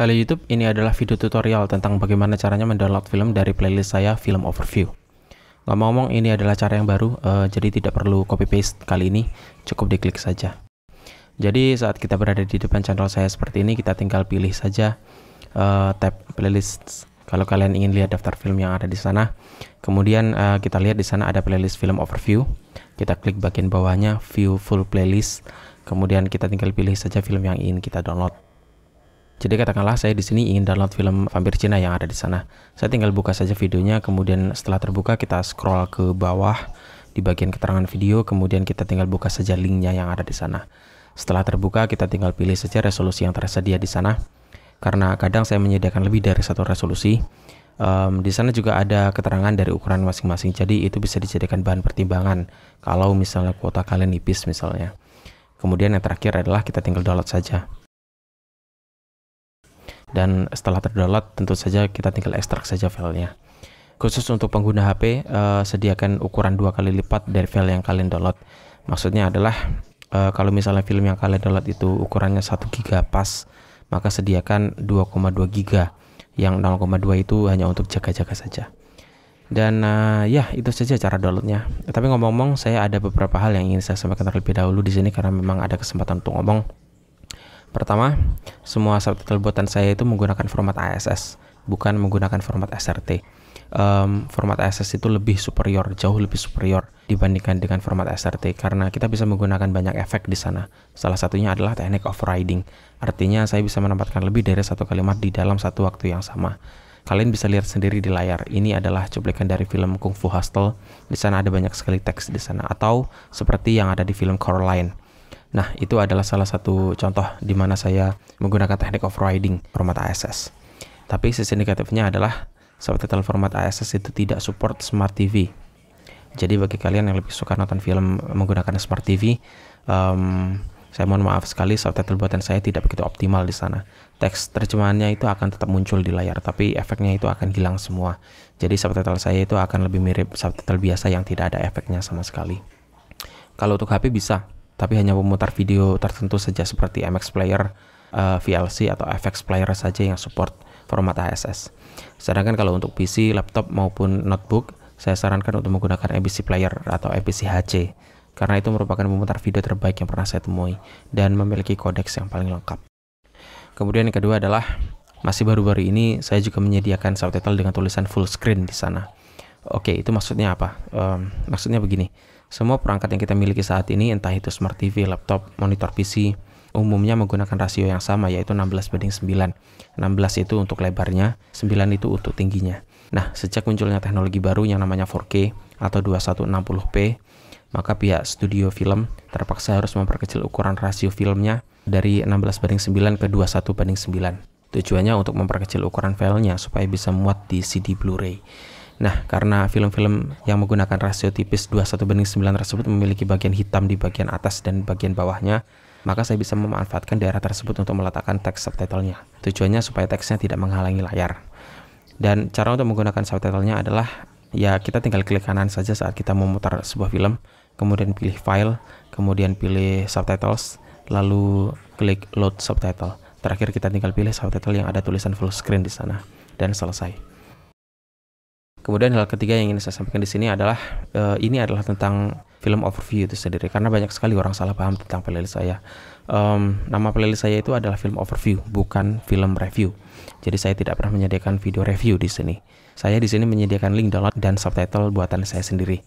Halo YouTube, ini adalah video tutorial tentang bagaimana caranya mendownload film dari playlist saya Film Overview. Ngomong-ngomong, ini adalah cara yang baru, uh, jadi tidak perlu copy paste kali ini, cukup diklik saja. Jadi saat kita berada di depan channel saya seperti ini, kita tinggal pilih saja uh, tab playlist. Kalau kalian ingin lihat daftar film yang ada di sana, kemudian uh, kita lihat di sana ada playlist film overview. Kita klik bagian bawahnya, view full playlist. Kemudian kita tinggal pilih saja film yang ingin kita download. Jadi katakanlah saya di sini ingin download film vampir Cina yang ada di sana. Saya tinggal buka saja videonya, kemudian setelah terbuka kita scroll ke bawah di bagian keterangan video, kemudian kita tinggal buka saja linknya yang ada di sana. Setelah terbuka kita tinggal pilih saja resolusi yang tersedia di sana. Karena kadang saya menyediakan lebih dari satu resolusi. Um, di sana juga ada keterangan dari ukuran masing-masing, jadi itu bisa dijadikan bahan pertimbangan kalau misalnya kuota kalian nipis misalnya. Kemudian yang terakhir adalah kita tinggal download saja dan setelah terdownload tentu saja kita tinggal ekstrak saja filenya khusus untuk pengguna HP uh, eh, sediakan ukuran dua kali lipat dari file yang kalian download maksudnya adalah uh, kalau misalnya film yang kalian download itu ukurannya 1 giga pas maka sediakan 2,2 giga yang 0,2 itu hanya untuk jaga-jaga saja dan uh, ya itu saja cara downloadnya tapi ngomong-ngomong saya ada beberapa hal yang ingin saya sampaikan terlebih dahulu di sini karena memang ada kesempatan untuk ngomong Pertama, semua subtitle buatan saya itu menggunakan format ASS, bukan menggunakan format SRT. Um, format ASS itu lebih superior, jauh lebih superior dibandingkan dengan format SRT karena kita bisa menggunakan banyak efek di sana. Salah satunya adalah teknik overriding. Artinya saya bisa menempatkan lebih dari satu kalimat di dalam satu waktu yang sama. Kalian bisa lihat sendiri di layar. Ini adalah cuplikan dari film Kung Fu Hustle. Di sana ada banyak sekali teks di sana atau seperti yang ada di film Coraline Nah, itu adalah salah satu contoh di mana saya menggunakan teknik overriding format ASS. Tapi sisi negatifnya adalah subtitle format ASS itu tidak support Smart TV. Jadi bagi kalian yang lebih suka nonton film menggunakan Smart TV, um, saya mohon maaf sekali subtitle buatan saya tidak begitu optimal di sana. Teks terjemahannya itu akan tetap muncul di layar, tapi efeknya itu akan hilang semua. Jadi subtitle saya itu akan lebih mirip subtitle biasa yang tidak ada efeknya sama sekali. Kalau untuk HP bisa, tapi hanya memutar video tertentu saja seperti MX Player, uh, eh, VLC atau FX Player saja yang support format ASS. Sedangkan kalau untuk PC, laptop maupun notebook, saya sarankan untuk menggunakan ABC Player atau ABC HC karena itu merupakan pemutar video terbaik yang pernah saya temui dan memiliki kodeks yang paling lengkap. Kemudian yang kedua adalah masih baru-baru ini saya juga menyediakan subtitle dengan tulisan full screen di sana. Oke, itu maksudnya apa? Um, maksudnya begini, semua perangkat yang kita miliki saat ini, entah itu smart TV, laptop, monitor PC, umumnya menggunakan rasio yang sama yaitu 16 banding 9. 16 itu untuk lebarnya, 9 itu untuk tingginya. Nah, sejak munculnya teknologi baru yang namanya 4K atau 2160p, maka pihak studio film terpaksa harus memperkecil ukuran rasio filmnya dari 16 banding 9 ke 21 banding 9. Tujuannya untuk memperkecil ukuran filenya supaya bisa muat di CD Blu-ray. Nah, karena film-film yang menggunakan rasio tipis 21 banding 9 tersebut memiliki bagian hitam di bagian atas dan bagian bawahnya, maka saya bisa memanfaatkan daerah tersebut untuk meletakkan teks subtitlenya. Tujuannya supaya teksnya tidak menghalangi layar. Dan cara untuk menggunakan subtitlenya adalah ya kita tinggal klik kanan saja saat kita memutar sebuah film, kemudian pilih file, kemudian pilih subtitles, lalu klik load subtitle. Terakhir kita tinggal pilih subtitle yang ada tulisan full screen di sana dan selesai. Kemudian hal ketiga yang ingin saya sampaikan di sini adalah uh, ini adalah tentang film overview itu sendiri karena banyak sekali orang salah paham tentang playlist saya. Um, nama playlist saya itu adalah film overview bukan film review. Jadi saya tidak pernah menyediakan video review di sini. Saya di sini menyediakan link download dan subtitle buatan saya sendiri.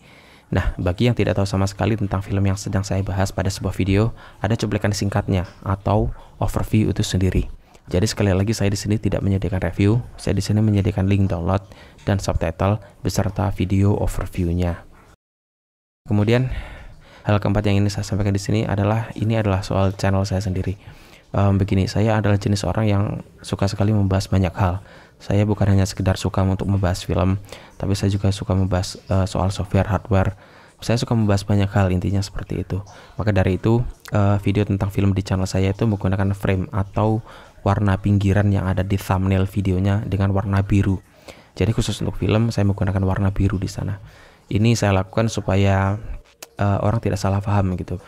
Nah, bagi yang tidak tahu sama sekali tentang film yang sedang saya bahas pada sebuah video, ada cuplikan singkatnya atau overview itu sendiri. Jadi sekali lagi saya di sini tidak menyediakan review, saya di sini menyediakan link download dan subtitle beserta video overview-nya. Kemudian hal keempat yang ingin saya sampaikan di sini adalah ini adalah soal channel saya sendiri. Um, begini, saya adalah jenis orang yang suka sekali membahas banyak hal. Saya bukan hanya sekedar suka untuk membahas film, tapi saya juga suka membahas uh, soal software, hardware. Saya suka membahas banyak hal intinya seperti itu. Maka dari itu, uh, video tentang film di channel saya itu menggunakan frame atau warna pinggiran yang ada di thumbnail videonya dengan warna biru jadi khusus untuk film saya menggunakan warna biru di sana. Ini saya lakukan supaya uh, orang tidak salah paham gitu.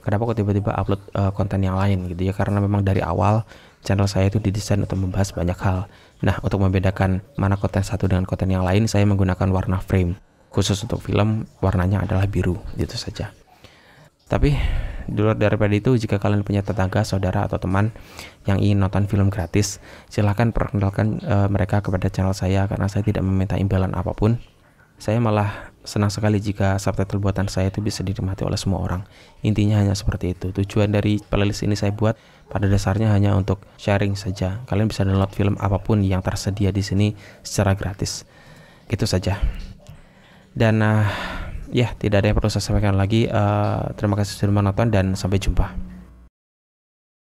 Kenapa kok tiba-tiba upload uh, konten yang lain gitu ya? Karena memang dari awal channel saya itu didesain untuk membahas banyak hal. Nah, untuk membedakan mana konten satu dengan konten yang lain, saya menggunakan warna frame. Khusus untuk film, warnanya adalah biru, gitu saja. Tapi di luar daripada itu, jika kalian punya tetangga, saudara, atau teman yang ingin nonton film gratis, silahkan perkenalkan uh, mereka kepada channel saya karena saya tidak meminta imbalan apapun. Saya malah senang sekali jika subtitle buatan saya itu bisa dinikmati oleh semua orang. Intinya hanya seperti itu. Tujuan dari playlist ini saya buat pada dasarnya hanya untuk sharing saja. Kalian bisa download film apapun yang tersedia di sini secara gratis. Gitu saja. Dan uh, ya tidak ada yang perlu saya sampaikan lagi uh, terima kasih sudah menonton dan sampai jumpa